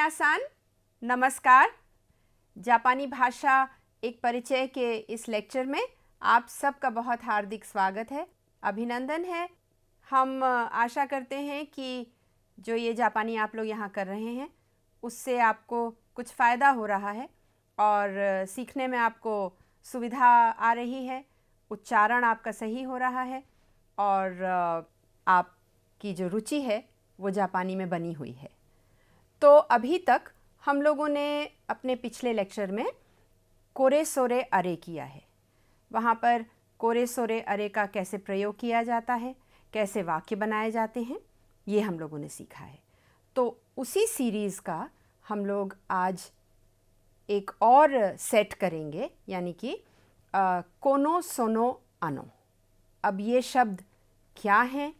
मिनासान नमस्कार जापानी भाषा एक परिचय के इस लेक्चर में आप सबका बहुत हार्दिक स्वागत है अभिनंदन है हम आशा करते हैं कि जो ये जापानी आप लोग यहाँ कर रहे हैं उससे आपको कुछ फ़ायदा हो रहा है और सीखने में आपको सुविधा आ रही है उच्चारण आपका सही हो रहा है और आपकी जो रुचि है वो जापानी में बनी हुई है तो अभी तक हम लोगों ने अपने पिछले लेक्चर में कोरे सोरे अरे किया है वहाँ पर कोरे सोरे अरे का कैसे प्रयोग किया जाता है कैसे वाक्य बनाए जाते हैं ये हम लोगों ने सीखा है तो उसी सीरीज़ का हम लोग आज एक और सेट करेंगे यानी कि कोनो सोनो अनो अब ये शब्द क्या हैं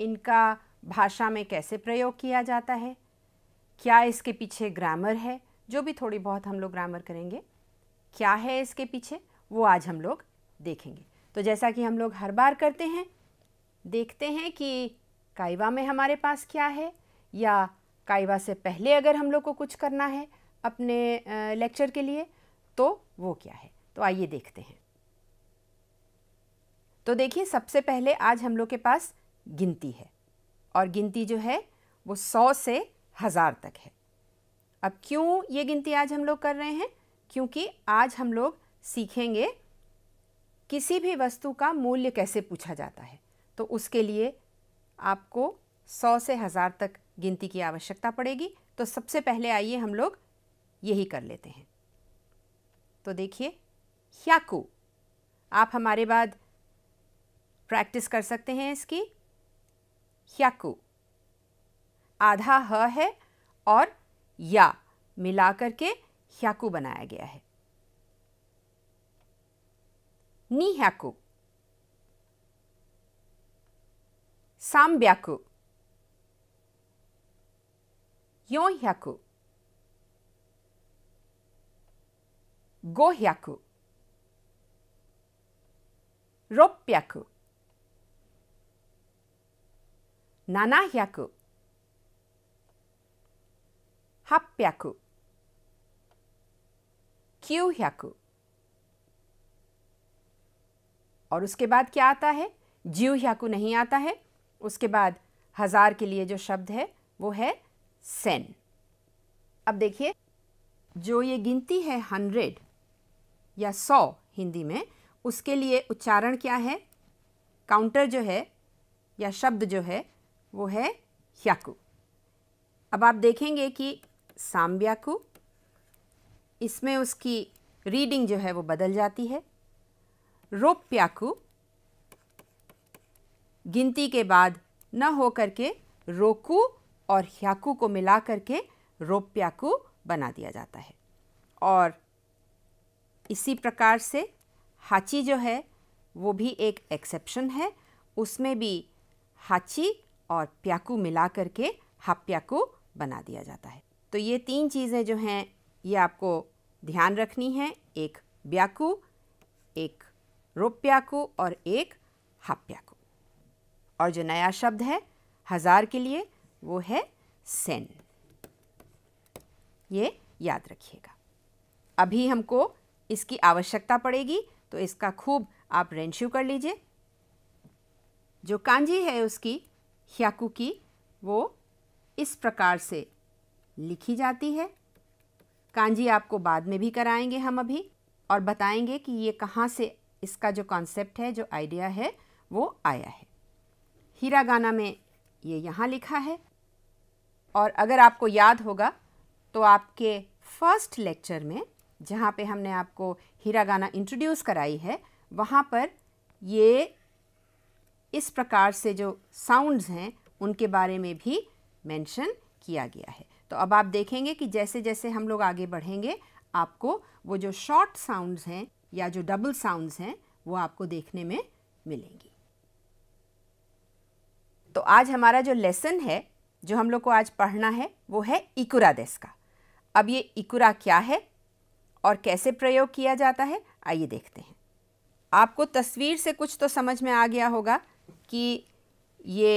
इनका भाषा में कैसे प्रयोग किया जाता है क्या इसके पीछे ग्रामर है जो भी थोड़ी बहुत हम लोग ग्रामर करेंगे क्या है इसके पीछे वो आज हम लोग देखेंगे तो जैसा कि हम लोग हर बार करते हैं देखते हैं कि काइवा में हमारे पास क्या है या काइवा से पहले अगर हम लोग को कुछ करना है अपने लेक्चर के लिए तो वो क्या है तो आइए देखते हैं तो देखिए सबसे पहले आज हम लोग के पास गिनती है और गिनती जो है वो सौ से हज़ार तक है अब क्यों ये गिनती आज हम लोग कर रहे हैं क्योंकि आज हम लोग सीखेंगे किसी भी वस्तु का मूल्य कैसे पूछा जाता है तो उसके लिए आपको सौ से हज़ार तक गिनती की आवश्यकता पड़ेगी तो सबसे पहले आइए हम लोग यही कर लेते हैं तो देखिए ह्याकू आप हमारे बाद प्रैक्टिस कर सकते हैं इसकी ह्याकू आधा ह है और या मिलाकर के ह्याकू बनाया गया है नी ह्याकू सांब्याकू यो ह्याकू गो ह्याकू रोप्याकू नाना ह्याकू और उसके बाद क्या आता है जीव ह्याकू नहीं आता है उसके बाद हज़ार के लिए जो शब्द है वो है सेन अब देखिए जो ये गिनती है हंड्रेड या सौ हिंदी में उसके लिए उच्चारण क्या है काउंटर जो है या शब्द जो है वो है ह्याकू अब आप देखेंगे कि साम्ब्याकू इसमें उसकी रीडिंग जो है वो बदल जाती है रोप्याकू गिनती के बाद न हो करके रोकू और ह्याकू को मिला करके रोप्याकू बना दिया जाता है और इसी प्रकार से हाची जो है वो भी एक एक्सेप्शन है उसमें भी हाची और प्याकू मिला करके हाप्याकू बना दिया जाता है तो ये तीन चीज़ें जो हैं ये आपको ध्यान रखनी है एक ब्याकू एक रोप्याकू और एक हाप्याकू और जो नया शब्द है हज़ार के लिए वो है सेन ये याद रखिएगा अभी हमको इसकी आवश्यकता पड़ेगी तो इसका खूब आप रेंश्यू कर लीजिए जो कांजी है उसकी ह्याकू की वो इस प्रकार से लिखी जाती है कांजी आपको बाद में भी कराएंगे हम अभी और बताएंगे कि ये कहाँ से इसका जो कॉन्सेप्ट है जो आइडिया है वो आया है हीरा गाना में ये यहाँ लिखा है और अगर आपको याद होगा तो आपके फर्स्ट लेक्चर में जहाँ पे हमने आपको हीरा गाना इंट्रोड्यूस कराई है वहाँ पर ये इस प्रकार से जो साउंड्स हैं उनके बारे में भी मेंशन किया गया है तो अब आप देखेंगे कि जैसे जैसे हम लोग आगे बढ़ेंगे आपको वो जो शॉर्ट साउंड्स हैं या जो डबल साउंड्स हैं वो आपको देखने में मिलेंगी तो आज हमारा जो लेसन है जो हम लोग को आज पढ़ना है वो है इकुरा देश का अब ये इकुरा क्या है और कैसे प्रयोग किया जाता है आइए देखते हैं आपको तस्वीर से कुछ तो समझ में आ गया होगा कि ये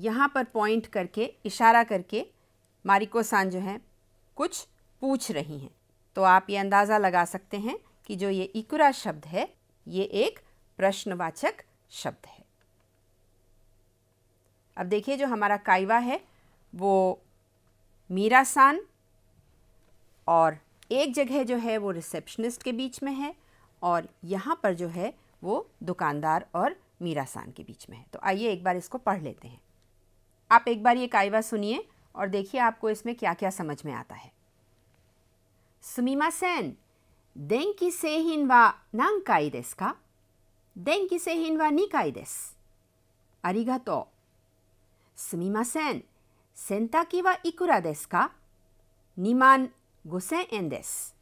यहाँ पर पॉइंट करके इशारा करके मारिको सान जो हैं कुछ पूछ रही हैं तो आप ये अंदाज़ा लगा सकते हैं कि जो ये इकुरा शब्द है ये एक प्रश्नवाचक शब्द है अब देखिए जो हमारा काइवा है वो मीरा सान और एक जगह जो है वो रिसेप्शनिस्ट के बीच में है और यहाँ पर जो है वो दुकानदार और मीरा सान के बीच में है तो आइए एक बार इसको पढ़ लेते हैं आप एक बार ये कायवा सुनिए और देखिए आपको इसमें क्या क्या समझ में आता है सुमीमा सेन 電気製品は何回ですか電気製品は2回です。ありがとう。すみません。洗濯機はいくらですか ?2 万5千円です。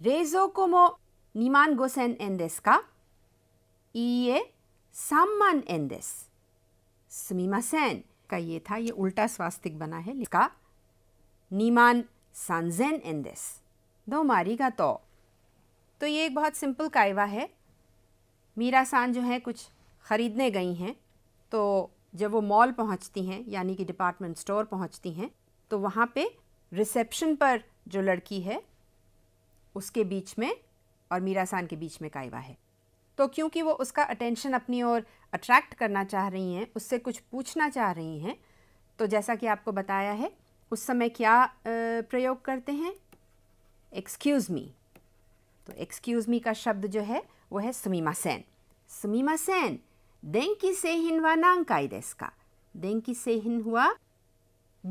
冷蔵庫も2万5千円ですかいいえ、3万円です。すみません。का ये था ये उल्टा स्वास्तिक बना है इसका नीमान सांजेन एंदेस दो का तो तो ये एक बहुत सिंपल कायवा है मीरा सान जो है कुछ ख़रीदने गई हैं तो जब वो मॉल पहुंचती हैं यानी कि डिपार्टमेंट स्टोर पहुंचती हैं तो वहाँ पे रिसेप्शन पर जो लड़की है उसके बीच में और मीरा सान के बीच में कायवा है तो क्योंकि वो उसका अटेंशन अपनी ओर अट्रैक्ट करना चाह रही हैं उससे कुछ पूछना चाह रही हैं तो जैसा कि आपको बताया है उस समय क्या प्रयोग करते हैं एक्सक्यूज़ मी तो एक्सक्यूज़ मी का शब्द जो है वो है सुमीमा सेन सुमीमा सेन देंकी से हिनवा नांग कायदेस का देंकी से हिन हुआ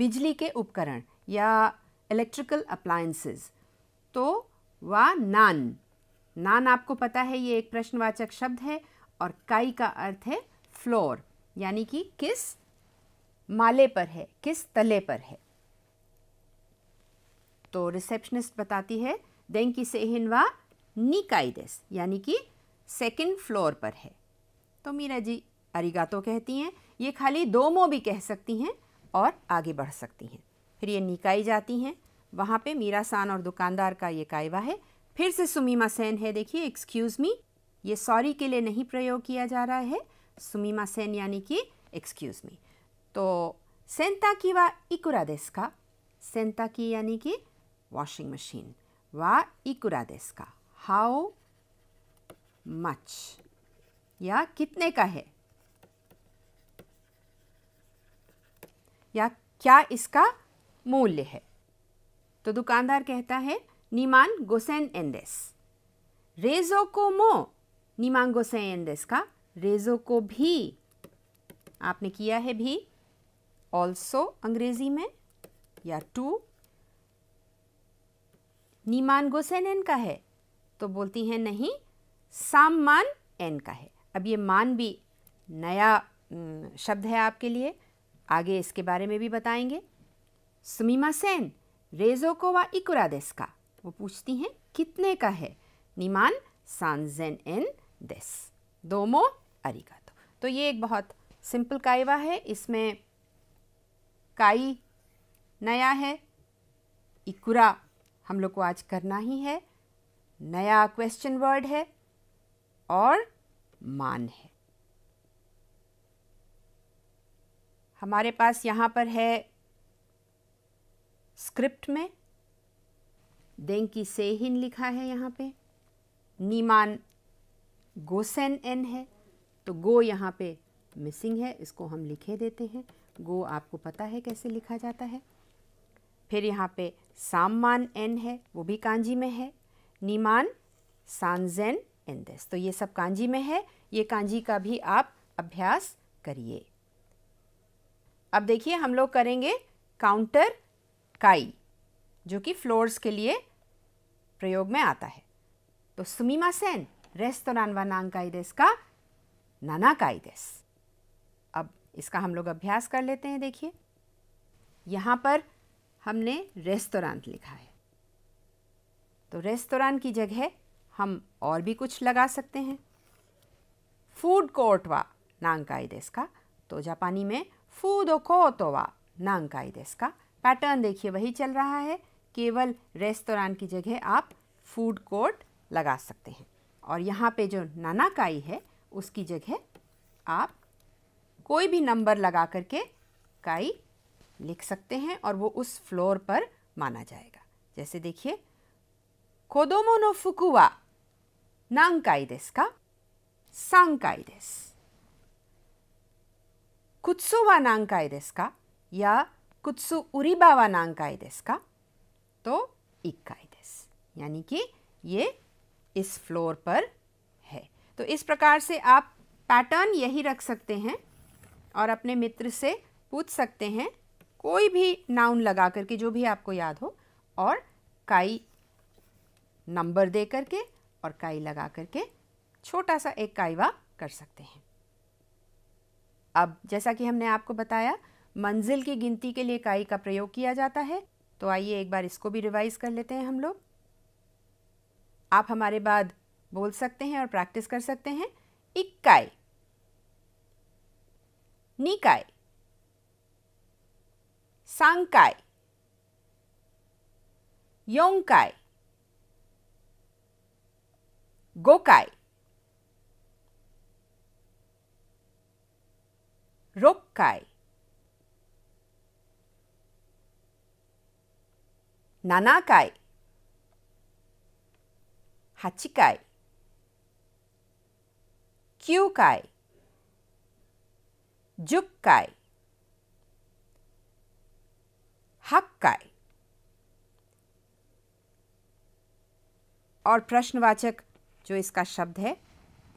बिजली के उपकरण या इलेक्ट्रिकल अप्लायंसेस तो वा नान नान आपको पता है ये एक प्रश्नवाचक शब्द है और काई का अर्थ है फ्लोर यानी कि किस माले पर है किस तले पर है तो रिसेप्शनिस्ट बताती है देंकी से हिनवा निकाई काइदेस यानी कि सेकंड फ्लोर पर है तो मीरा जी अरिगा तो कहती हैं ये खाली दो मो भी कह सकती हैं और आगे बढ़ सकती हैं फिर ये निकाई जाती हैं वहाँ पे मीरा सान और दुकानदार का ये कायवा है फिर से सुमीमा सेन है देखिए एक्सक्यूज़ मी ये सॉरी के लिए नहीं प्रयोग किया जा रहा है सुमीमा सेन यानी कि एक्सक्यूज़ मी तो सेंता की वा इकुरा देश का सेंता की यानी कि वॉशिंग मशीन वा इकुरा देश का हाउ मच या कितने का है या क्या इसका मूल्य है तो दुकानदार कहता है निमान गोसेन एंडेस रेजो को मो निमांगो सेन देश का रेजो को भी आपने किया है भी ऑल्सो अंग्रेजी में या टू निमान गोसेन एन का है तो बोलती हैं नहीं साम मान एन का है अब ये मान भी नया शब्द है आपके लिए आगे इसके बारे में भी बताएंगे सुमीमा सेन रेजो को व इकुरादेस का वो पूछती हैं कितने का है निमान सांजेन एन दिस दोमो अरिगातो तो ये एक बहुत सिंपल काइवा है इसमें काई नया है इकुरा हम लोग को आज करना ही है नया क्वेश्चन वर्ड है और मान है हमारे पास यहाँ पर है स्क्रिप्ट में देंकी सेहिन लिखा है यहाँ पे नीमान गोसेन एन है तो गो यहाँ पे मिसिंग है इसको हम लिखे देते हैं गो आपको पता है कैसे लिखा जाता है फिर यहाँ पे साममान एन है वो भी कांजी में है निमान सानजेन एन दस तो ये सब कांजी में है ये कांजी का भी आप अभ्यास करिए अब देखिए हम लोग करेंगे काउंटर काई जो कि फ्लोर्स के लिए प्रयोग में आता है तो सुमीमा सेन レストランは何階ですか ?7 階です。अब इसका हम लोग अभ्यास कर लेते हैं देखिए यहाँ पर हमने लिखा है तो की जगह हम और भी कुछ लगा सकते हैं फूड कोर्ट का तो जापानी में का पैटर्न देखिए वही चल रहा है केवल रेस्टोरेंट की जगह आप फूड कोर्ट लगा सकते हैं और यहाँ पे जो नानाकाई है उसकी जगह आप कोई भी नंबर लगा करके काई लिख सकते हैं और वो उस फ्लोर पर माना जाएगा जैसे देखिए कोदोमो नो फुकुवा नांकाई देस का सांकाई देस कुत्सु वा नांकाई देस का या कुत्सु उरीबा वा नांकाई देस का तो इक्काई देस यानी कि ये इस फ्लोर पर है तो इस प्रकार से आप पैटर्न यही रख सकते हैं और अपने मित्र से पूछ सकते हैं कोई भी नाउन लगा करके जो भी आपको याद हो और काई नंबर दे करके और काई लगा करके छोटा सा एक काइवा कर सकते हैं अब जैसा कि हमने आपको बताया मंजिल की गिनती के लिए काई का प्रयोग किया जाता है तो आइए एक बार इसको भी रिवाइज कर लेते हैं हम लोग आप हमारे बाद बोल सकते हैं और प्रैक्टिस कर सकते हैं इक्काई निकाय सांकाय योंकाय गोकाय रोककाय नानाकाय 8回9回10回8回 और प्रश्नवाचक जो इसका शब्द है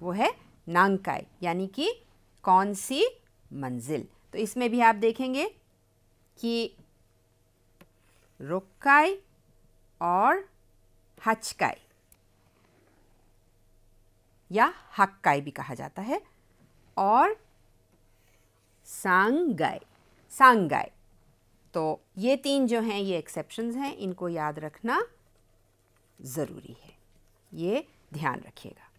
वो है नांकाय यानी कि कौन सी मंजिल तो इसमें भी आप देखेंगे कि रुक्काय और हचकाय या हक्काई भी कहा जाता है और सांगाय सांगाय तो ये तीन जो हैं ये एक्सेप्शंस हैं इनको याद रखना ज़रूरी है ये ध्यान रखिएगा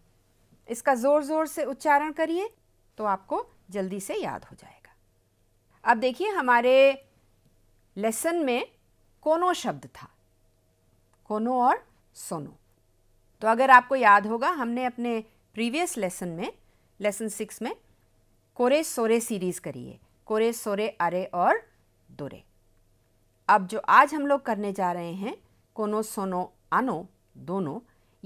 इसका ज़ोर ज़ोर से उच्चारण करिए तो आपको जल्दी से याद हो जाएगा अब देखिए हमारे लेसन में कोनो शब्द था कोनो और सोनो तो अगर आपको याद होगा हमने अपने प्रीवियस लेसन में लेसन सिक्स में कोरे सोरे सीरीज़ करिए कोरे सोरे अरे और दोरे अब जो आज हम लोग करने जा रहे हैं कोनो सोनो आनो दोनों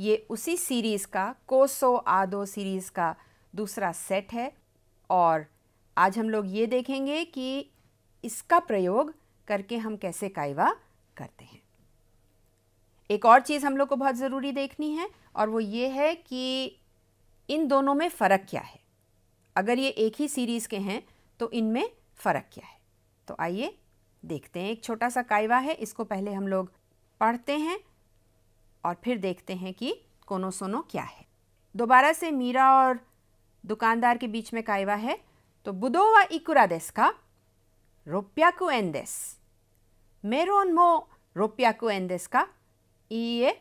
ये उसी सीरीज़ का कोसो आदो सीरीज़ का दूसरा सेट है और आज हम लोग ये देखेंगे कि इसका प्रयोग करके हम कैसे कायवा करते हैं एक और चीज़ हम लोग को बहुत ज़रूरी देखनी है और वो ये है कि इन दोनों में फ़र्क क्या है अगर ये एक ही सीरीज़ के हैं तो इनमें फ़र्क क्या है तो आइए देखते हैं एक छोटा सा कायवा है इसको पहले हम लोग पढ़ते हैं और फिर देखते हैं कि कोनो सोनो क्या है दोबारा से मीरा और दुकानदार के बीच में कायवा है तो बुदो व इकुरा देस का रोपया को एन देस मेरोन मो रोपया को एन देस का ये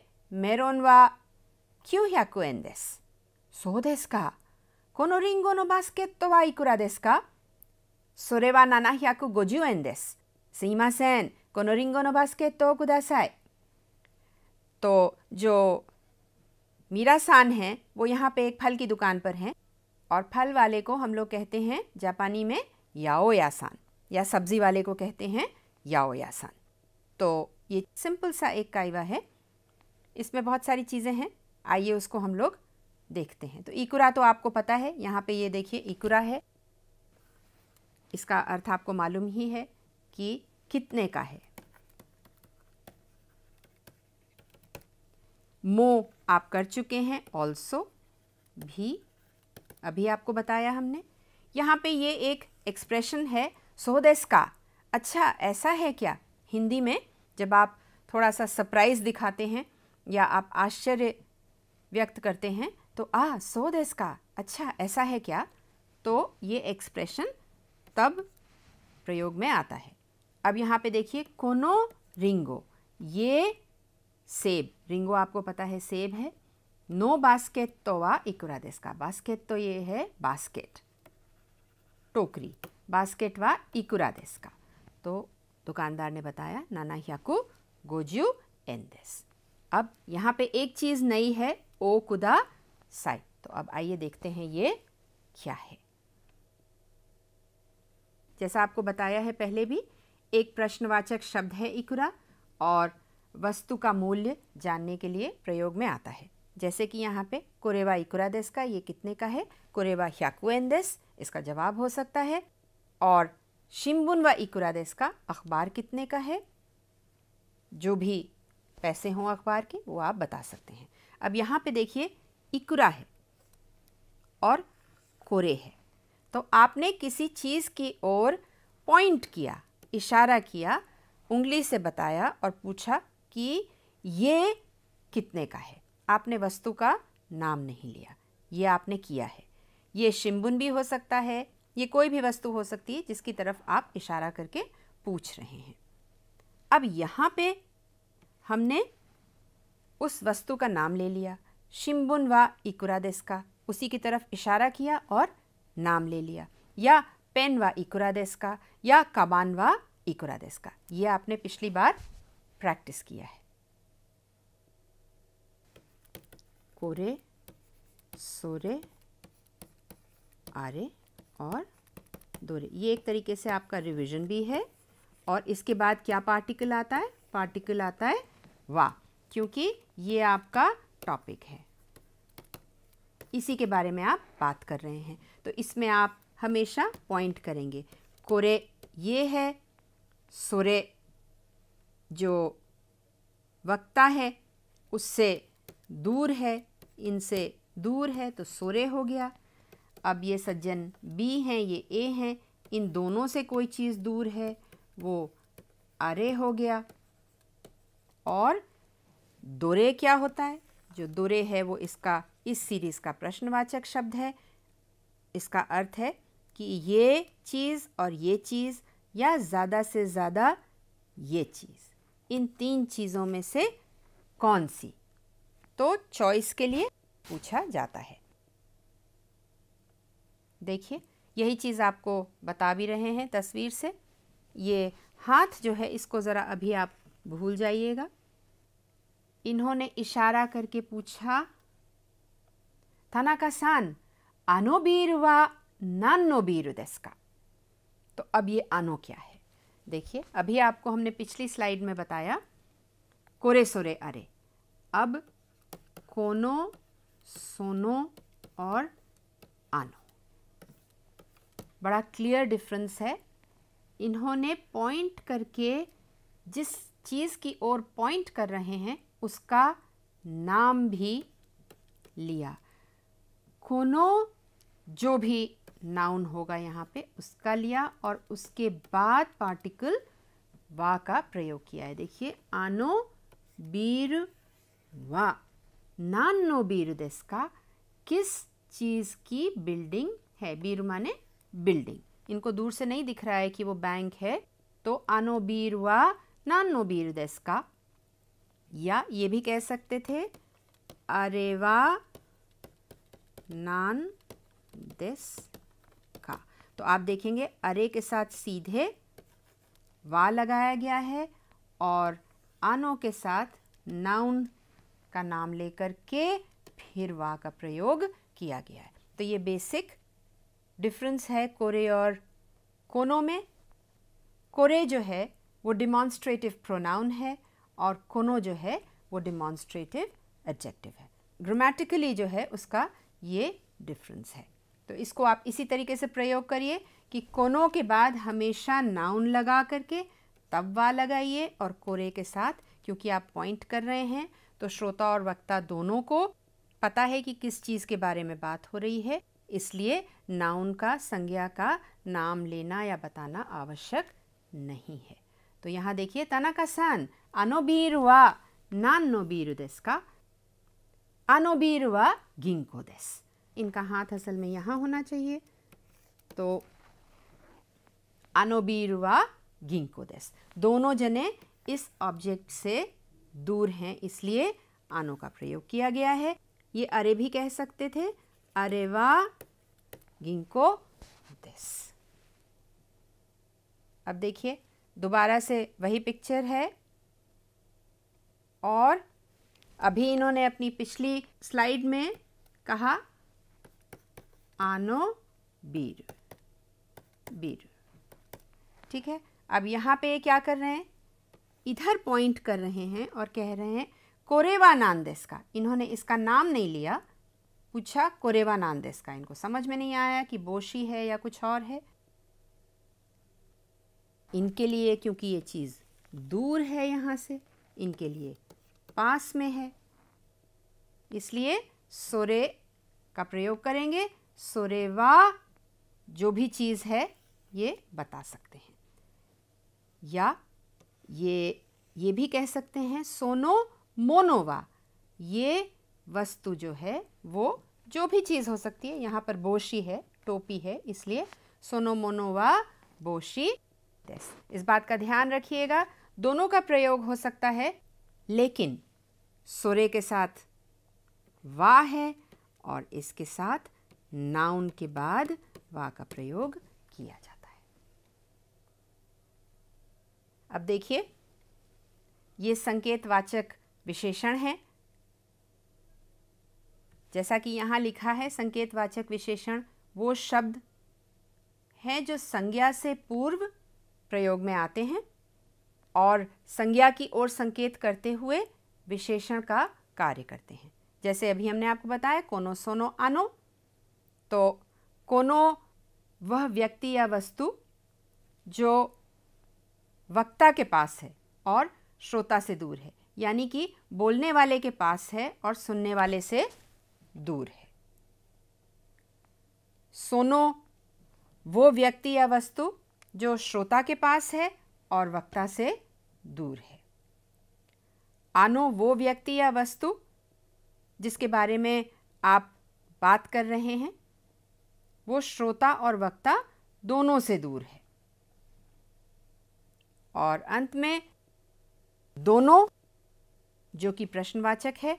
मेरोन व क्यों ह्या को एन देस そうですか。このリンゴのバスケットはいくらですかそれは750円です。すいません。このリンゴのバスケットをください。तो जो मीरासान हैं वो यहाँ पे एक फल की दुकान पर हैं और फल वाले को हम लोग कहते हैं जापानी में याओ यासान या सब्ज़ी वाले को कहते हैं याओ यासान तो ये सिंपल सा एक कायवा है इसमें बहुत सारी चीज़ें हैं आइए उसको हम लोग देखते हैं तो इकुरा तो आपको पता है यहाँ पे ये देखिए इकुरा है इसका अर्थ आपको मालूम ही है कि कितने का है मो आप कर चुके हैं ऑल्सो भी अभी आपको बताया हमने यहाँ पे ये एक एक्सप्रेशन है सोदेस का अच्छा ऐसा है क्या हिंदी में जब आप थोड़ा सा सरप्राइज़ दिखाते हैं या आप आश्चर्य व्यक्त करते हैं तो आ सो देश का अच्छा ऐसा है क्या तो ये एक्सप्रेशन तब प्रयोग में आता है अब यहाँ पे देखिए कोनो रिंगो ये सेब रिंगो आपको पता है सेब है नो बास्केट तो वा इकुरा देश का बास्केट तो ये है बास्केट टोकरी बास्केट वा इकुरा देश का तो दुकानदार ने बताया नाना ह्याकू गोजू एन देश अब यहाँ पे एक चीज़ नई है ओ कुदा साई तो अब आइए देखते हैं ये क्या है जैसा आपको बताया है पहले भी एक प्रश्नवाचक शब्द है इकुरा और वस्तु का मूल्य जानने के लिए प्रयोग में आता है जैसे कि यहाँ पे कोरेवा इकुरा देस का ये कितने का है कोरेवा ह्याकुएन देस इसका जवाब हो सकता है और शिम्बुन व इकुरा देस का अखबार कितने का है जो भी पैसे हों अखबार के वो आप बता सकते हैं अब यहाँ पे देखिए इकुरा है और कोरे है तो आपने किसी चीज़ की ओर पॉइंट किया इशारा किया उंगली से बताया और पूछा कि ये कितने का है आपने वस्तु का नाम नहीं लिया ये आपने किया है ये शिम्बुन भी हो सकता है ये कोई भी वस्तु हो सकती है जिसकी तरफ आप इशारा करके पूछ रहे हैं अब यहाँ पे हमने उस वस्तु का नाम ले लिया शिम्बुन वा इकुरा का उसी की तरफ इशारा किया और नाम ले लिया या पेन वा इकुरा का या कबान वा इकुरा का ये आपने पिछली बार प्रैक्टिस किया है कोरे सोरे आरे और दोरे ये एक तरीके से आपका रिवीजन भी है और इसके बाद क्या पार्टिकल आता है पार्टिकल आता है वा क्योंकि ये आपका टॉपिक है इसी के बारे में आप बात कर रहे हैं तो इसमें आप हमेशा पॉइंट करेंगे कोरे ये है सोरे जो वक्ता है उससे दूर है इनसे दूर है तो सोरे हो गया अब ये सज्जन बी हैं ये ए हैं इन दोनों से कोई चीज़ दूर है वो अरे हो गया और दोरे क्या होता है जो दुरे है वो इसका इस सीरीज़ का प्रश्नवाचक शब्द है इसका अर्थ है कि ये चीज़ और ये चीज़ या ज़्यादा से ज़्यादा ये चीज़ इन तीन चीज़ों में से कौन सी तो चॉइस के लिए पूछा जाता है देखिए यही चीज़ आपको बता भी रहे हैं तस्वीर से ये हाथ जो है इसको ज़रा अभी आप भूल जाइएगा इन्होंने इशारा करके पूछा तनाका सान आनो बीर व नानो बीर का तो अब ये आनो क्या है देखिए अभी आपको हमने पिछली स्लाइड में बताया कोरे सोरे अरे अब कोनो सोनो और आनो बड़ा क्लियर डिफरेंस है इन्होंने पॉइंट करके जिस चीज़ की ओर पॉइंट कर रहे हैं उसका नाम भी लिया कोनो जो भी नाउन होगा यहाँ पे उसका लिया और उसके बाद पार्टिकल वा का प्रयोग किया है देखिए आनो बीर वा नानो बीर दस का किस चीज़ की बिल्डिंग है बीर माने बिल्डिंग इनको दूर से नहीं दिख रहा है कि वो बैंक है तो आनो बीर वा नानो बीर दस का या ये भी कह सकते थे अरे वाह नान दिस का तो आप देखेंगे अरे के साथ सीधे वा लगाया गया है और आनो के साथ नाउन का नाम लेकर के फिर वा का प्रयोग किया गया है तो ये बेसिक डिफरेंस है कोरे और कोनों में कोरे जो है वो डिमॉन्स्ट्रेटिव प्रोनाउन है और कोनो जो है वो डिमॉन्स्ट्रेटिव एडजेक्टिव है ग्रामेटिकली जो है उसका ये डिफरेंस है तो इसको आप इसी तरीके से प्रयोग करिए कि कोनो के बाद हमेशा नाउन लगा करके तब वा लगाइए और कोरे के साथ क्योंकि आप पॉइंट कर रहे हैं तो श्रोता और वक्ता दोनों को पता है कि किस चीज़ के बारे में बात हो रही है इसलिए नाउन का संज्ञा का नाम लेना या बताना आवश्यक नहीं है तो यहाँ देखिए तना का सान あのビールは何のビールですかあのビールは銀行です。इनका हाथ असल में यहाँ होना चाहिए तो अनोबीर व गिंको दोनों जने इस ऑब्जेक्ट से दूर हैं इसलिए आनो का प्रयोग किया गया है ये अरे भी कह सकते थे अरे वा गिंको देस अब देखिए दोबारा से वही पिक्चर है और अभी इन्होंने अपनी पिछली स्लाइड में कहा आनो बीर बीर ठीक है अब यहाँ पे क्या कर रहे हैं इधर पॉइंट कर रहे हैं और कह रहे हैं कोरेवा नांदेस का इन्होंने इसका नाम नहीं लिया पूछा कोरेवा नांदेस का इनको समझ में नहीं आया कि बोशी है या कुछ और है इनके लिए क्योंकि ये चीज़ दूर है यहाँ से इनके लिए पास में है इसलिए सोरे का प्रयोग करेंगे सोरे वा जो भी चीज़ है ये बता सकते हैं या ये ये भी कह सकते हैं सोनो मोनोवा ये वस्तु जो है वो जो भी चीज़ हो सकती है यहाँ पर बोशी है टोपी है इसलिए सोनो मोनोवा बोशी देस इस बात का ध्यान रखिएगा दोनों का प्रयोग हो सकता है लेकिन सुरे के साथ वा है और इसके साथ नाउन के बाद वा का प्रयोग किया जाता है अब देखिए ये संकेतवाचक विशेषण है जैसा कि यहाँ लिखा है संकेतवाचक विशेषण वो शब्द है जो संज्ञा से पूर्व प्रयोग में आते हैं और संज्ञा की ओर संकेत करते हुए विशेषण का कार्य करते हैं जैसे अभी हमने आपको बताया कोनो सोनो आनो तो कोनो वह व्यक्ति या वस्तु जो वक्ता के पास है और श्रोता से दूर है यानी कि बोलने वाले के पास है और सुनने वाले से दूर है सोनो वो व्यक्ति या वस्तु जो श्रोता के पास है और वक्ता से दूर है आनो वो व्यक्ति या वस्तु जिसके बारे में आप बात कर रहे हैं वो श्रोता और वक्ता दोनों से दूर है और अंत में दोनों जो कि प्रश्नवाचक है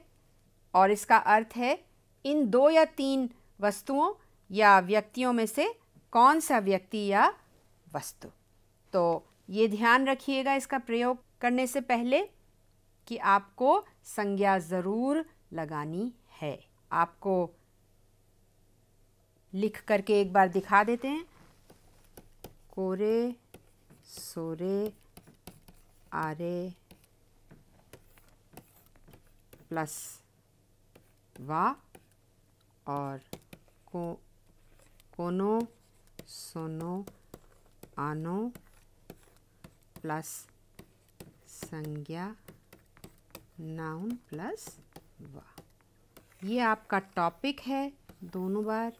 और इसका अर्थ है इन दो या तीन वस्तुओं या व्यक्तियों में से कौन सा व्यक्ति या वस्तु तो ये ध्यान रखिएगा इसका प्रयोग करने से पहले कि आपको संज्ञा ज़रूर लगानी है आपको लिख करके एक बार दिखा देते हैं कोरे सोरे आरे प्लस वा और को कोनो सोनो आनो प्लस संज्ञा नाउन प्लस वाह ये आपका टॉपिक है दोनों बार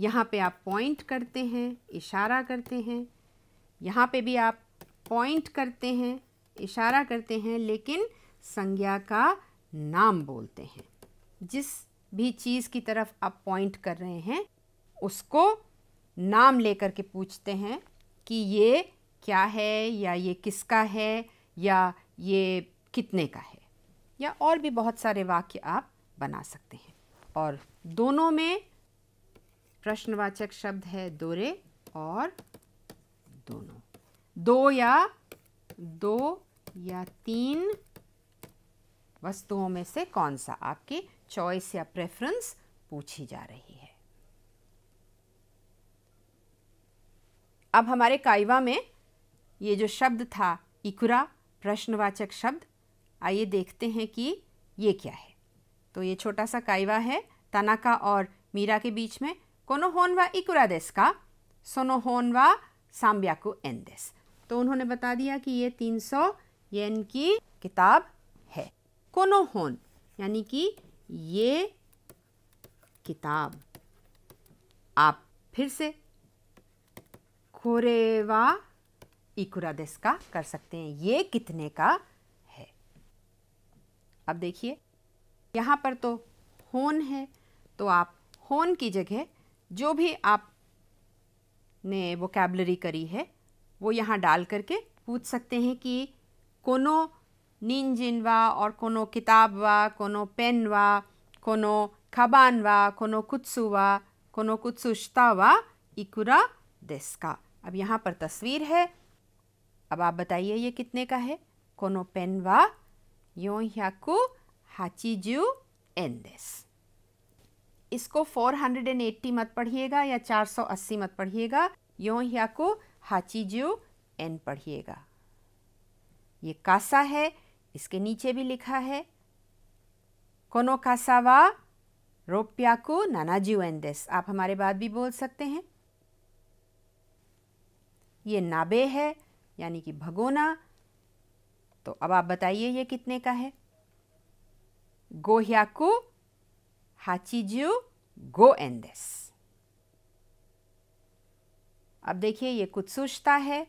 यहाँ पे आप पॉइंट करते हैं इशारा करते हैं यहाँ पे भी आप पॉइंट करते हैं इशारा करते हैं लेकिन संज्ञा का नाम बोलते हैं जिस भी चीज़ की तरफ आप पॉइंट कर रहे हैं उसको नाम लेकर के पूछते हैं कि ये क्या है या ये किसका है या ये कितने का है या और भी बहुत सारे वाक्य आप बना सकते हैं और दोनों में प्रश्नवाचक शब्द है दोरे और दोनों दो या दो या तीन वस्तुओं में से कौन सा आपकी चॉइस या प्रेफरेंस पूछी जा रही है अब हमारे काइवा में ये जो शब्द था इकुरा प्रश्नवाचक शब्द आइए देखते हैं कि ये क्या है तो ये छोटा सा काइवा है तनाका और मीरा के बीच में कोनो होन वा इकुरा देश का सोनो होन वा एन देश तो उन्होंने बता दिया कि ये 300 येन की किताब है कोनो होन यानी कि ये किताब आप फिर से खोरेवा इकुरा देश का कर सकते हैं ये कितने का अब देखिए यहाँ पर तो होन है तो आप होन की जगह जो भी आप ने वोकेबलरी करी है वो यहाँ डाल करके पूछ सकते हैं कि कोनो निंजिन वा और कोनो किताब वा कोनो पेन वा कोनो खबान वा कोनो कुत्सु वा कोनो कुत्सुश्ता वा इकुरा देस का अब यहाँ पर तस्वीर है अब आप बताइए ये कितने का है कोनो पेन वा 480 एन दिस इसको 480 मत पढ़िएगा या 480 मत पढ़िएगा यो हाची हाचीजू एन पढ़िएगा ये कासा है इसके नीचे भी लिखा है कोनो कासा वा रोप्याकु नानाजू एन दिस आप हमारे बाद भी बोल सकते हैं ये नाबे है यानी कि भगोना तो अब आप बताइए ये कितने का है गोहयाकु हाचीजू गो एंडेस अब देखिए ये कुत्सुष्ता है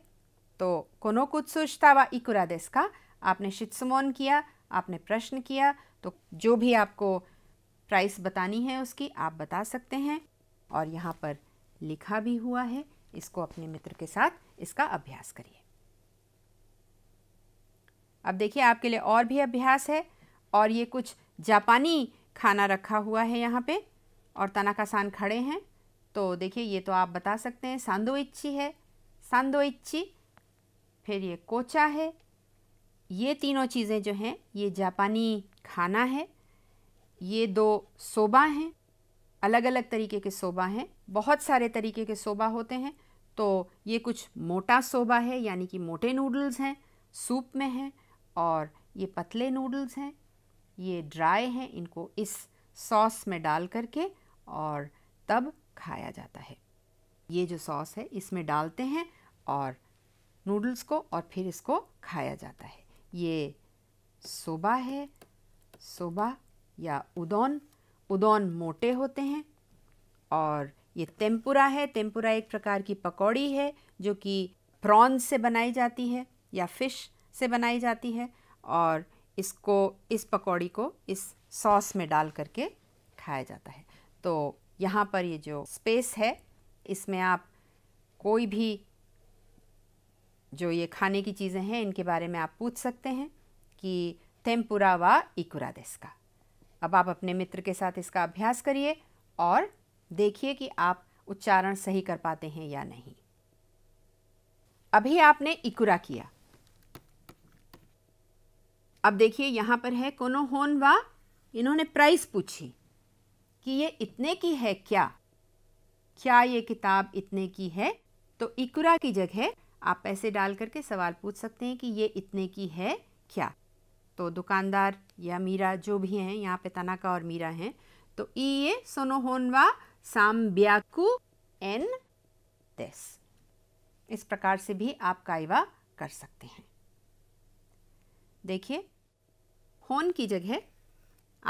तो कोनो कुत्सुष्ता व इकुरा देश का आपने शित्समोन किया आपने प्रश्न किया तो जो भी आपको प्राइस बतानी है उसकी आप बता सकते हैं और यहाँ पर लिखा भी हुआ है इसको अपने मित्र के साथ इसका अभ्यास करिए अब देखिए आपके लिए और भी अभ्यास है और ये कुछ जापानी खाना रखा हुआ है यहाँ पे और तनाकासान खड़े हैं तो देखिए ये तो आप बता सकते हैं सांदोइच्ची है सांदोइच्ची फिर ये कोचा है ये तीनों चीज़ें जो हैं ये जापानी खाना है ये दो सोबा हैं अलग अलग तरीके के सोबा हैं बहुत सारे तरीके के सोबा होते हैं तो ये कुछ मोटा सोबा है यानी कि मोटे नूडल्स हैं सूप में हैं और ये पतले नूडल्स हैं ये ड्राई हैं इनको इस सॉस में डाल करके और तब खाया जाता है ये जो सॉस है इसमें डालते हैं और नूडल्स को और फिर इसको खाया जाता है ये सोबा है सोबा या उदौन उदौन मोटे होते हैं और ये तेम्पुरा है तेम्पुरा एक प्रकार की पकौड़ी है जो कि प्रॉन्स से बनाई जाती है या फिश से बनाई जाती है और इसको इस पकौड़ी को इस सॉस में डाल करके खाया जाता है तो यहाँ पर ये जो स्पेस है इसमें आप कोई भी जो ये खाने की चीज़ें हैं इनके बारे में आप पूछ सकते हैं कि तेम्पुरा व इकुरा देश का अब आप अपने मित्र के साथ इसका अभ्यास करिए और देखिए कि आप उच्चारण सही कर पाते हैं या नहीं अभी आपने इकुरा किया अब देखिए यहाँ पर है होन वा इन्होंने प्राइस पूछी कि ये इतने की है क्या क्या ये किताब इतने की है तो इकुरा की जगह आप पैसे डाल करके सवाल पूछ सकते हैं कि ये इतने की है क्या तो दुकानदार या मीरा जो भी हैं यहाँ पे तनाका और मीरा हैं तो ई ये साम ब्याकू एन तेस इस प्रकार से भी आप कायवा कर सकते हैं देखिए होन की जगह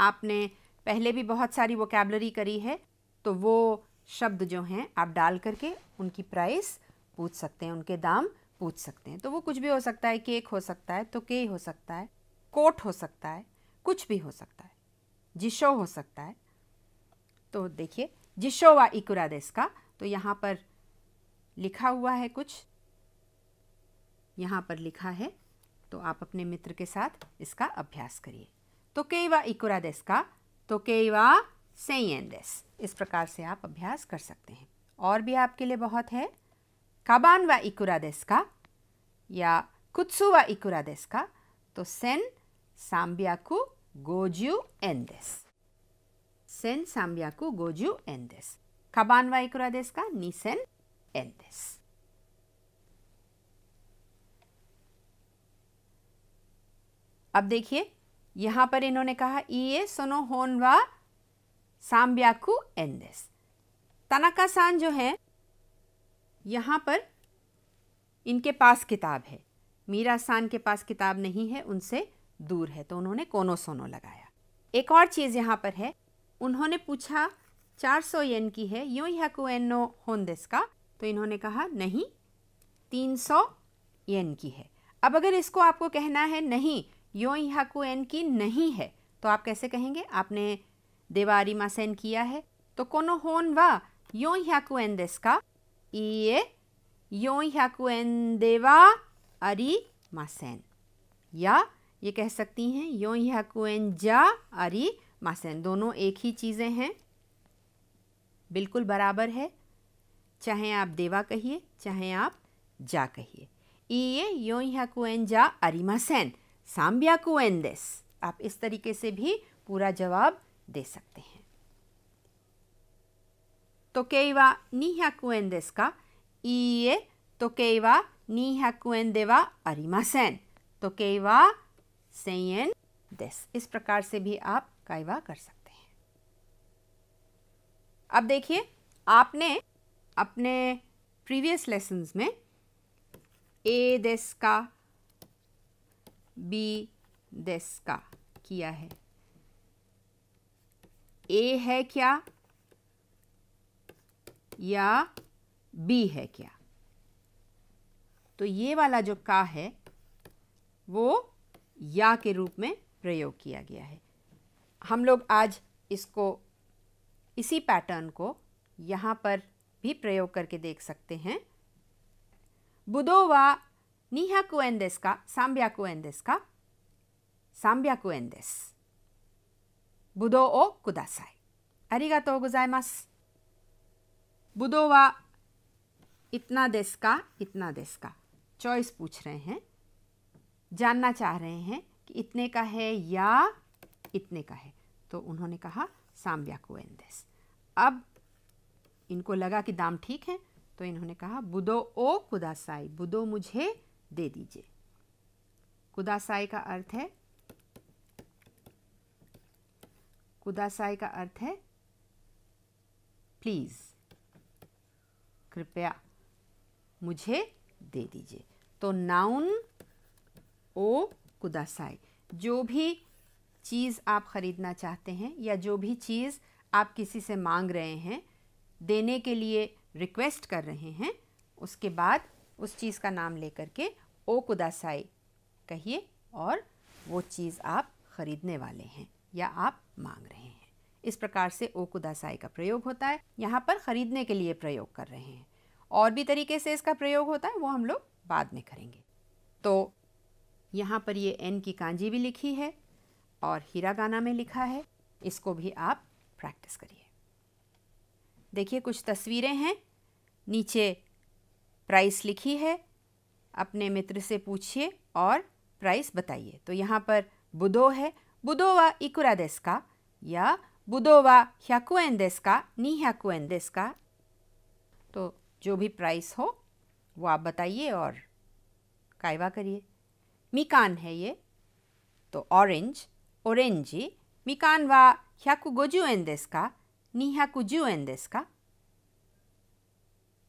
आपने पहले भी बहुत सारी वोकेबलरी करी है तो वो शब्द जो हैं आप डाल करके उनकी प्राइस पूछ सकते हैं उनके दाम पूछ सकते हैं तो वो कुछ भी हो सकता है केक हो सकता है तो के हो सकता है कोट हो सकता है कुछ भी हो सकता है जिशो हो सकता है तो देखिए जिशो व इकुरा देश का तो यहाँ पर लिखा हुआ है कुछ यहाँ पर लिखा है तो आप अपने मित्र के साथ इसका अभ्यास करिए तो कई वा इकुरा देस का तो कई वा सेन देस इस प्रकार से आप अभ्यास कर सकते हैं और भी आपके लिए बहुत है काबान व इकुरा देस का या कुत्सु व इकुरा देस का तो सेन साम्बियाकु गोजू एन देस सेन साम्बियाकु गोजू एन देस काबान व इकुरा देस का नी सेन एन देस अब देखिए यहाँ पर इन्होंने कहा ये सोनो होन वा सांब्याकू एंडेस तनाका सान जो है यहाँ पर इनके पास किताब है मीरा सान के पास किताब नहीं है उनसे दूर है तो उन्होंने कोनो सोनो लगाया एक और चीज़ यहाँ पर है उन्होंने पूछा 400 येन की है यूं यह होन दिस का तो इन्होंने कहा नहीं 300 येन की है अब अगर इसको आपको कहना है नहीं यो इहाकू एन की नहीं है तो आप कैसे कहेंगे आपने देवारी मासेन किया है तो कोनो होन वा यो इहाकू एन देस का ये यो इहाकू एन देवा अरी मासेन या ये कह सकती हैं यो इहाकू एन जा अरी मासेन दोनों एक ही चीज़ें हैं बिल्कुल बराबर है चाहे आप देवा कहिए चाहे आप जा कहिए ये यो इहाकू एन जा अरिमासेन सांब्याकुएन देस आप इस तरीके से भी पूरा जवाब दे सकते हैं तोकेवा निहकुएन देस का इए तोकेवा निहकुएन देवा अरिमासेन तो केवा सेन देस इस प्रकार से भी आप कायवा कर सकते हैं अब देखिए आपने अपने प्रीवियस लेसन्स में ए देश का बी दस का किया है ए है क्या या बी है क्या तो ये वाला जो का है वो या के रूप में प्रयोग किया गया है हम लोग आज इसको इसी पैटर्न को यहाँ पर भी प्रयोग करके देख सकते हैं बुधो व 200円ですか300円ですか300円です。ぶどうをください。ありがとうございます。ぶどうは、いつなですかいつなですかチョイスプチレヘン。जानना चाह रहे हैं कि इतने का है या इतने का है तो उन्होंने कहा साम्ब्याकुएन देस अब इनको लगा कि दाम ठीक है तो इन्होंने कहा बुदो ओ कुदासाई बुदो मुझे दे दीजिए कुदासाई का अर्थ है कुदासाई का अर्थ है प्लीज़ कृपया मुझे दे दीजिए तो नाउन ओ कुदासाई जो भी चीज़ आप ख़रीदना चाहते हैं या जो भी चीज़ आप किसी से मांग रहे हैं देने के लिए रिक्वेस्ट कर रहे हैं उसके बाद उस चीज़ का नाम लेकर के ओ कुदासाई कहिए और वो चीज़ आप खरीदने वाले हैं या आप मांग रहे हैं इस प्रकार से ओ कुदासाई का प्रयोग होता है यहाँ पर ख़रीदने के लिए प्रयोग कर रहे हैं और भी तरीके से इसका प्रयोग होता है वो हम लोग बाद में करेंगे तो यहाँ पर ये एन की कांजी भी लिखी है और हीरा गाना में लिखा है इसको भी आप प्रैक्टिस करिए देखिए कुछ तस्वीरें हैं नीचे प्राइस लिखी है अपने मित्र से पूछिए और प्राइस बताइए तो यहाँ पर बुधो है बुधो इकुरादेस इकुरा का या बुधो वा ह्याकुएन का नी ह्याकुएन का तो जो भी प्राइस हो वो आप बताइए और कायवा करिए मिकान है ये तो ऑरेंज ओरेंजी मिकान वा गोजू एन देस का नी जू एन देस का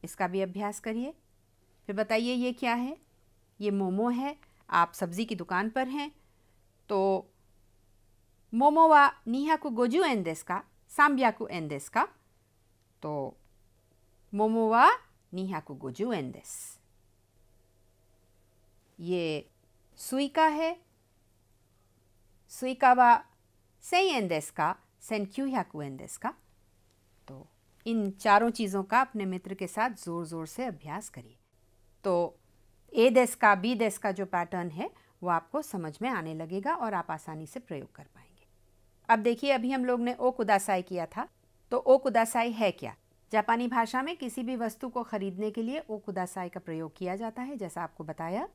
इसका भी अभ्यास करिए फिर बताइए ये क्या है ये मोमो है आप सब्ज़ी की दुकान पर हैं तो मोमो व निहा को गोजू एंदेस का सांबिया को एंदेस का तो मोमो व निहा को गोजू एंदेस ये सुइका है सुइका का व एन देस का सेन क्यू ह्याकू एन एंदेस का तो इन चारों चीज़ों का अपने मित्र के साथ ज़ोर ज़ोर से अभ्यास करिए तो ए देश का बी देश का जो पैटर्न है वो आपको समझ में आने लगेगा और आप आसानी से प्रयोग कर पाएंगे अब देखिए अभी हम लोग ने ओ कुदासाई किया था तो ओ कुदासाई है क्या जापानी भाषा में किसी भी वस्तु को खरीदने के लिए ओ कुदासाई का प्रयोग किया जाता है जैसा आपको बताया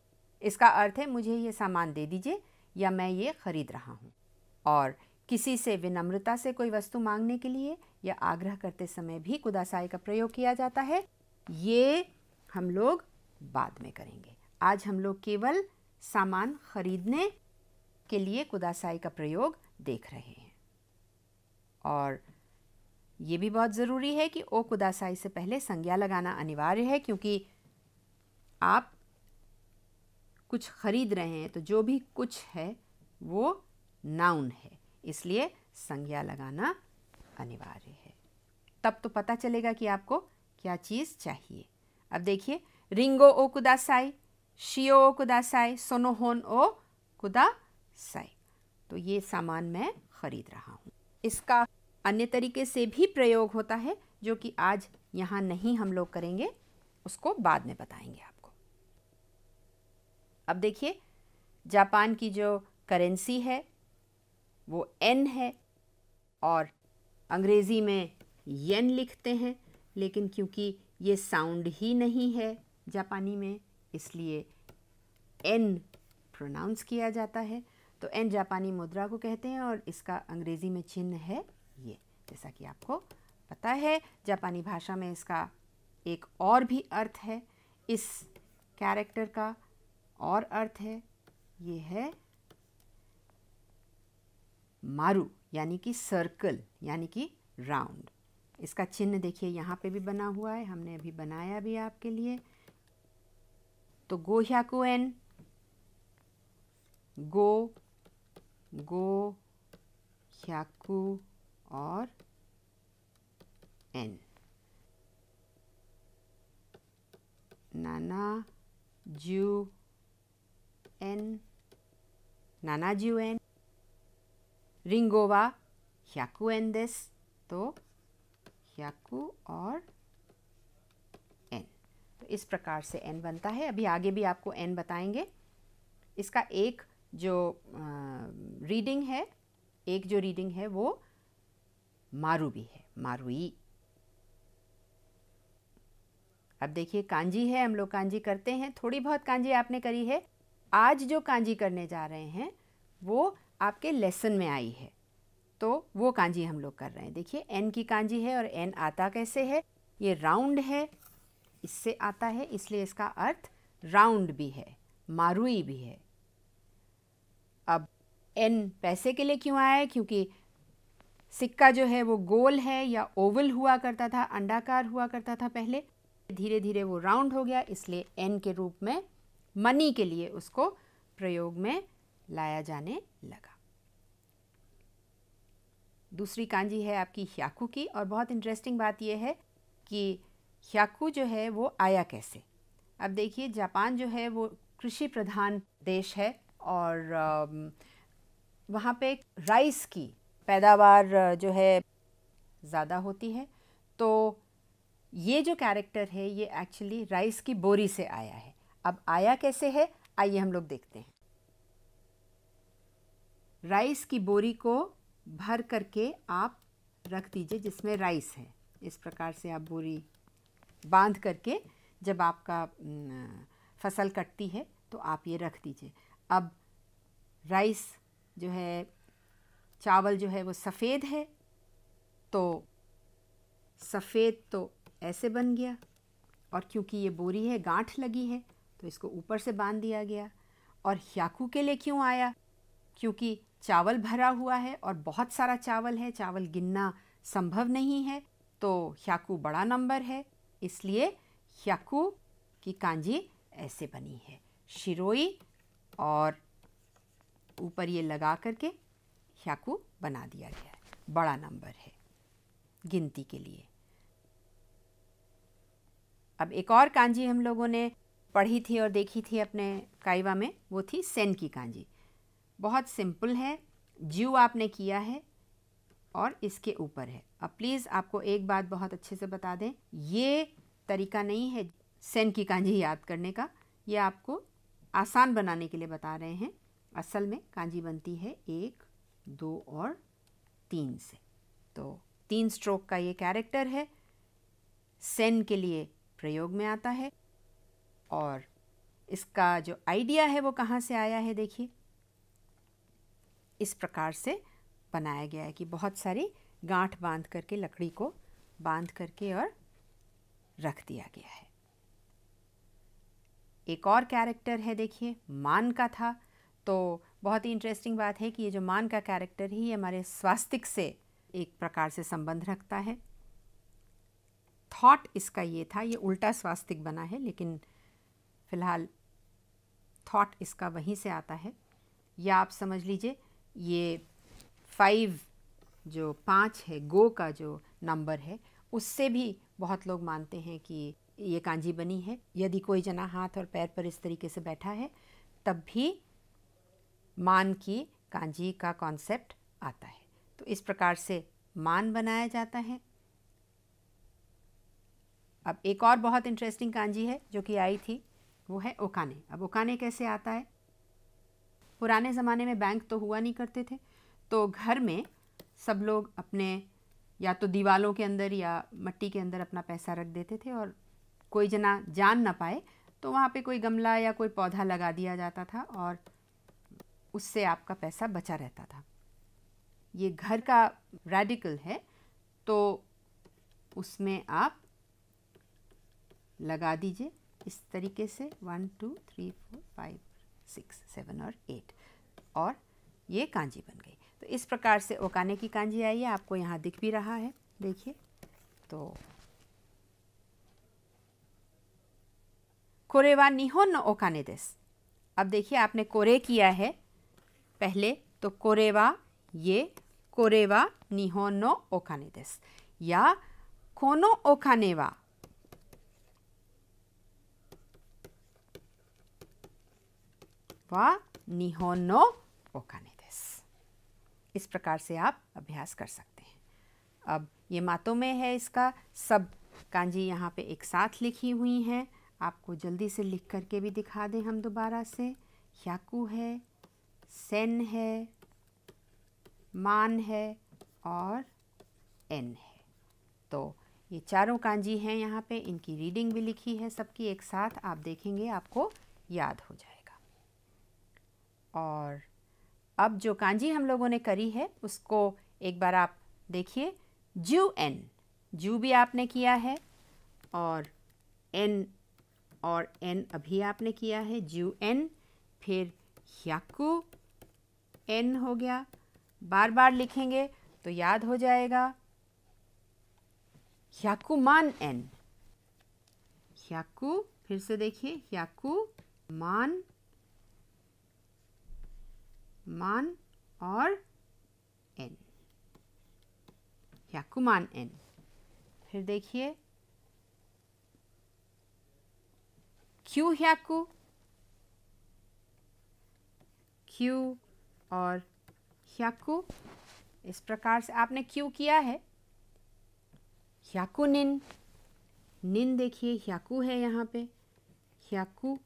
इसका अर्थ है मुझे ये सामान दे दीजिए या मैं ये खरीद रहा हूँ और किसी से विनम्रता से कोई वस्तु मांगने के लिए या आग्रह करते समय भी कुदासाई का प्रयोग किया जाता है ये हम लोग बाद में करेंगे आज हम लोग केवल सामान खरीदने के लिए कुदासाई का प्रयोग देख रहे हैं और ये भी बहुत ज़रूरी है कि ओ कुदासाई से पहले संज्ञा लगाना अनिवार्य है क्योंकि आप कुछ खरीद रहे हैं तो जो भी कुछ है वो नाउन है इसलिए संज्ञा लगाना अनिवार्य है तब तो पता चलेगा कि आपको क्या चीज़ चाहिए अब देखिए Ringo शियो ओ कुदा o सोनोहोन ओ कुदा साई तो ये सामान मैं खरीद रहा हूँ इसका अन्य तरीके से भी प्रयोग होता है जो कि आज यहाँ नहीं हम लोग करेंगे उसको बाद में बताएंगे आपको अब देखिए जापान की जो करेंसी है वो एन है और अंग्रेज़ी में येन लिखते हैं लेकिन क्योंकि ये साउंड ही नहीं है जापानी में इसलिए एन प्रोनाउंस किया जाता है तो एन जापानी मुद्रा को कहते हैं और इसका अंग्रेज़ी में चिन्ह है ये जैसा कि आपको पता है जापानी भाषा में इसका एक और भी अर्थ है इस कैरेक्टर का और अर्थ है ये है मारू यानी कि सर्कल यानी कि राउंड इसका चिन्ह देखिए यहाँ पे भी बना हुआ है हमने अभी बनाया भी आपके लिए तो एन गो गो ह्याकु और एन नाना जू एन नाना जू एन रिंगोवा एन दिस तो ह्याकु और इस प्रकार से n बनता है अभी आगे भी आपको n बताएंगे इसका एक जो रीडिंग है एक जो रीडिंग है वो मारू भी है मारुई अब देखिए कांजी है हम लोग कांजी करते हैं थोड़ी बहुत कांजी आपने करी है आज जो कांजी करने जा रहे हैं वो आपके लेसन में आई है तो वो कांजी हम लोग कर रहे हैं देखिए एन की कांजी है और एन आता कैसे है ये राउंड है इससे आता है इसलिए इसका अर्थ राउंड भी है मारुई भी है अब एन पैसे के लिए क्यों आया है क्योंकि सिक्का जो है वो गोल है या ओवल हुआ करता था अंडाकार हुआ करता था पहले धीरे धीरे वो राउंड हो गया इसलिए एन के रूप में मनी के लिए उसको प्रयोग में लाया जाने लगा दूसरी कांजी है आपकी ह्याकू की और बहुत इंटरेस्टिंग बात यह है कि ह्याकू जो है वो आया कैसे अब देखिए जापान जो है वो कृषि प्रधान देश है और वहाँ पे राइस की पैदावार जो है ज़्यादा होती है तो ये जो कैरेक्टर है ये एक्चुअली राइस की बोरी से आया है अब आया कैसे है आइए हम लोग देखते हैं राइस की बोरी को भर करके आप रख दीजिए जिसमें राइस है इस प्रकार से आप बोरी बांध करके जब आपका फसल कटती है तो आप ये रख दीजिए अब राइस जो है चावल जो है वो सफ़ेद है तो सफ़ेद तो ऐसे बन गया और क्योंकि ये बोरी है गांठ लगी है तो इसको ऊपर से बांध दिया गया और ह्याकू के लिए क्यों आया क्योंकि चावल भरा हुआ है और बहुत सारा चावल है चावल गिनना संभव नहीं है तो ह्याकू बड़ा नंबर है इसलिए याकू की कांजी ऐसे बनी है शिरोई और ऊपर ये लगा करके याकू बना दिया गया है बड़ा नंबर है गिनती के लिए अब एक और कांजी हम लोगों ने पढ़ी थी और देखी थी अपने काइवा में वो थी सेन की कांजी बहुत सिंपल है जीव आपने किया है और इसके ऊपर है अब प्लीज़ आपको एक बात बहुत अच्छे से बता दें ये तरीका नहीं है सेन की कांजी याद करने का ये आपको आसान बनाने के लिए बता रहे हैं असल में कांजी बनती है एक दो और तीन से तो तीन स्ट्रोक का ये कैरेक्टर है सेन के लिए प्रयोग में आता है और इसका जो आइडिया है वो कहाँ से आया है देखिए इस प्रकार से बनाया गया है कि बहुत सारी गांठ बांध करके लकड़ी को बांध करके और रख दिया गया है एक और कैरेक्टर है देखिए मान का था तो बहुत ही इंटरेस्टिंग बात है कि ये जो मान का कैरेक्टर ही हमारे स्वास्तिक से एक प्रकार से संबंध रखता है थॉट इसका ये था ये उल्टा स्वास्तिक बना है लेकिन फिलहाल थॉट इसका वहीं से आता है या आप समझ लीजिए ये फाइव जो पाँच है गो का जो नंबर है उससे भी बहुत लोग मानते हैं कि ये कांजी बनी है यदि कोई जना हाथ और पैर पर इस तरीके से बैठा है तब भी मान की कांजी का कॉन्सेप्ट आता है तो इस प्रकार से मान बनाया जाता है अब एक और बहुत इंटरेस्टिंग कांजी है जो कि आई थी वो है ओकाने अब ओकाने कैसे आता है पुराने ज़माने में बैंक तो हुआ नहीं करते थे तो घर में सब लोग अपने या तो दीवालों के अंदर या मट्टी के अंदर अपना पैसा रख देते थे और कोई जना जान ना पाए तो वहाँ पे कोई गमला या कोई पौधा लगा दिया जाता था और उससे आपका पैसा बचा रहता था ये घर का रेडिकल है तो उसमें आप लगा दीजिए इस तरीके से one two three four five six seven और एट और ये कांजी बन गई तो इस प्रकार से ओकाने की कांजी आई है आपको यहाँ दिख भी रहा है देखिए तो कोरेवा निहोन ओकाने देस अब देखिए आपने कोरे किया है पहले तो कोरेवा ये कोरेवा निहोन नो ओकाने देस या कोनो ओकाने वा वा निहोन नो ओकाने इस प्रकार से आप अभ्यास कर सकते हैं अब ये मातों में है इसका सब कांजी यहाँ पे एक साथ लिखी हुई हैं आपको जल्दी से लिख करके भी दिखा दें हम दोबारा से याकू है सेन है मान है और एन है तो ये चारों कांजी हैं यहाँ पे इनकी रीडिंग भी लिखी है सबकी एक साथ आप देखेंगे आपको याद हो जाएगा और अब जो कांजी हम लोगों ने करी है उसको एक बार आप देखिए जू एन जू भी आपने किया है और एन और एन अभी आपने किया है जू एन फिर याकू एन हो गया बार बार लिखेंगे तो याद हो जाएगा ह्याकुमान एन याकू फिर से देखिए याकू मान मान और एन कुमान एन फिर देखिए क्यू ह्याकू क्यू और ह्याकू इस प्रकार से आपने क्यू किया है ह्याकू निन निन देखिए ह्याकू है यहाँ पे ह्याकू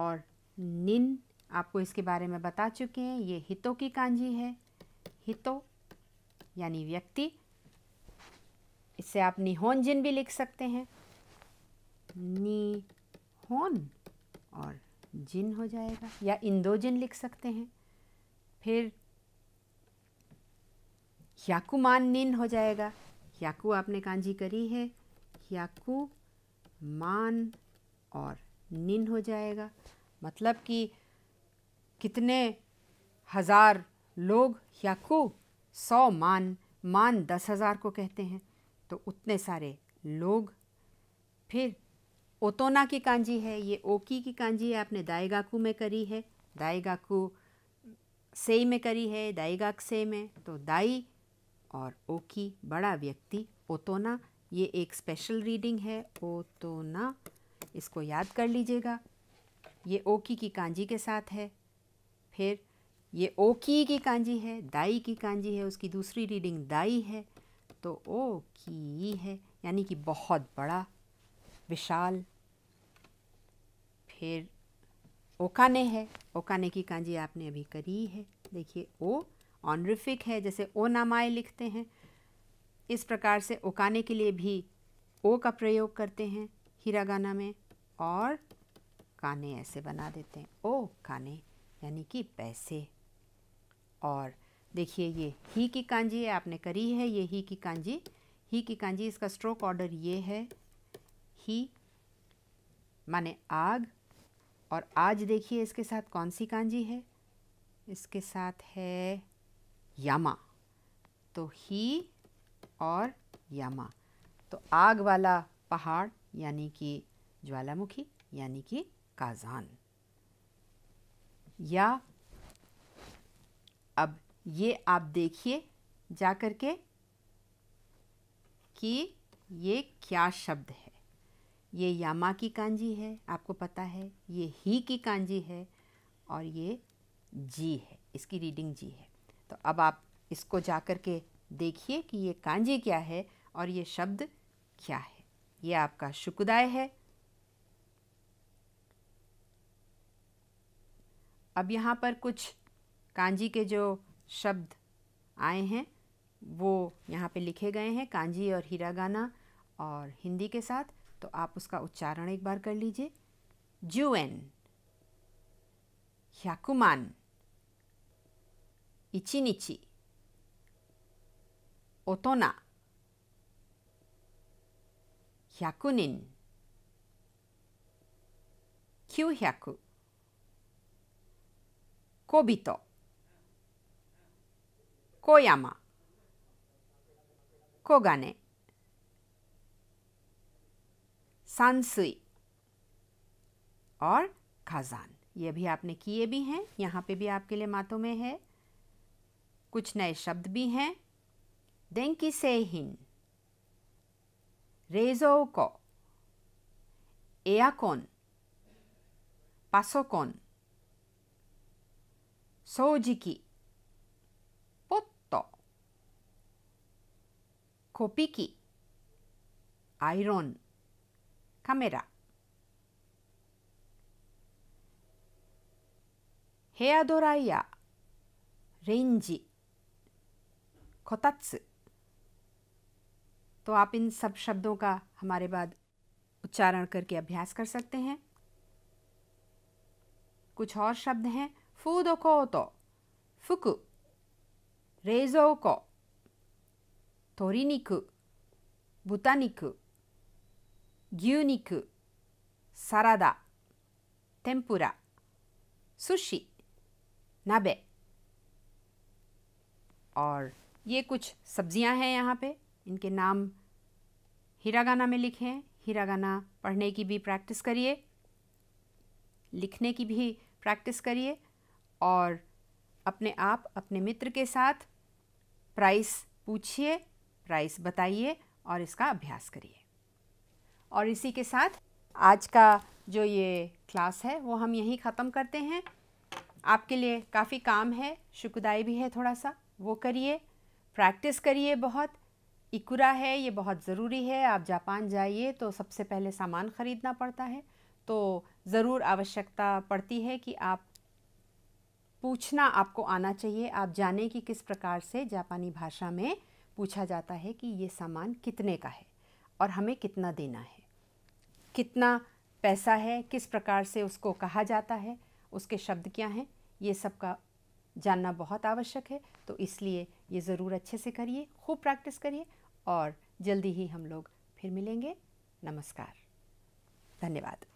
और निन आपको इसके बारे में बता चुके हैं ये हितो की कांजी है हितो यानी व्यक्ति इससे आप निहोनजिन भी लिख सकते हैं होन और जिन हो जाएगा या इंदोजिन लिख सकते हैं फिर याकुमान निन हो जाएगा याकू आपने कांजी करी है याकु मान और निन हो जाएगा मतलब कि कितने हज़ार लोग या को सौ मान मान दस हज़ार को कहते हैं तो उतने सारे लोग फिर ओतोना की कांजी है ये ओकी की कांजी है आपने दाएगाकू में करी है दाएगाकू सेई में करी है से में तो दाई और ओकी बड़ा व्यक्ति ओतोना ये एक स्पेशल रीडिंग है ओतोना इसको याद कर लीजिएगा ये ओकी की कांजी के साथ है फिर ये ओ की की कांजी है दाई की कांजी है उसकी दूसरी रीडिंग दाई है तो ओ की है यानी कि बहुत बड़ा विशाल फिर ओकाने है ओकाने की कांजी आपने अभी करी है देखिए ओ ऑनरिफिक है जैसे ओ नामाए लिखते हैं इस प्रकार से ओकाने के लिए भी ओ का प्रयोग करते हैं हीरागाना में और काने ऐसे बना देते हैं ओ काने यानी कि पैसे और देखिए ये ही की कांजी आपने करी है ये ही की कांजी ही की कांजी इसका स्ट्रोक ऑर्डर ये है ही माने आग और आज देखिए इसके साथ कौन सी कांजी है इसके साथ है यामा तो ही और यामा तो आग वाला पहाड़ यानी कि ज्वालामुखी यानी कि काजान या अब ये आप देखिए जा कर के कि ये क्या शब्द है ये यामा की कांजी है आपको पता है ये ही की कांजी है और ये जी है इसकी रीडिंग जी है तो अब आप इसको जा कर के देखिए कि ये कांजी क्या है और ये शब्द क्या है ये आपका शुकुदाय है अब यहाँ पर कुछ कांजी के जो शब्द आए हैं वो यहाँ पे लिखे गए हैं कांजी और हीरागाना और हिंदी के साथ तो आप उसका उच्चारण एक बार कर लीजिए जुएन ह्याकुमान इचिनिची ओतोना ह्याकुनिन क्यू ह्याकू Kobito, Koyama, Kogane, Sansui और खजान ये भी आपने किए भी हैं यहाँ पे भी आपके लिए मातों में है कुछ नए शब्द भी हैं देंकी से हिन रेजो को एयाकोन पासोकोन 掃除機ポットコピ機アイロンカメラヘアドライヤーレンジこたつ तो आप इन सब शब्दों का हमारे बाद उच्चारण करके अभ्यास कर सकते हैं कुछ और शब्द हैं और ये कुछ सब्जियां हैं यहाँ पे इनके नाम हिरागाना में लिखे हैं हिरागाना पढ़ने की भी प्रैक्टिस करिए लिखने की भी प्रैक्टिस करिए और अपने आप अपने मित्र के साथ प्राइस पूछिए प्राइस बताइए और इसका अभ्यास करिए और इसी के साथ आज का जो ये क्लास है वो हम यहीं ख़त्म करते हैं आपके लिए काफ़ी काम है शुक्रदाई भी है थोड़ा सा वो करिए प्रैक्टिस करिए बहुत इकुरा है ये बहुत ज़रूरी है आप जापान जाइए तो सबसे पहले सामान ख़रीदना पड़ता है तो ज़रूर आवश्यकता पड़ती है कि आप पूछना आपको आना चाहिए आप जाने कि किस प्रकार से जापानी भाषा में पूछा जाता है कि ये सामान कितने का है और हमें कितना देना है कितना पैसा है किस प्रकार से उसको कहा जाता है उसके शब्द क्या हैं ये सब का जानना बहुत आवश्यक है तो इसलिए ये ज़रूर अच्छे से करिए खूब प्रैक्टिस करिए और जल्दी ही हम लोग फिर मिलेंगे नमस्कार धन्यवाद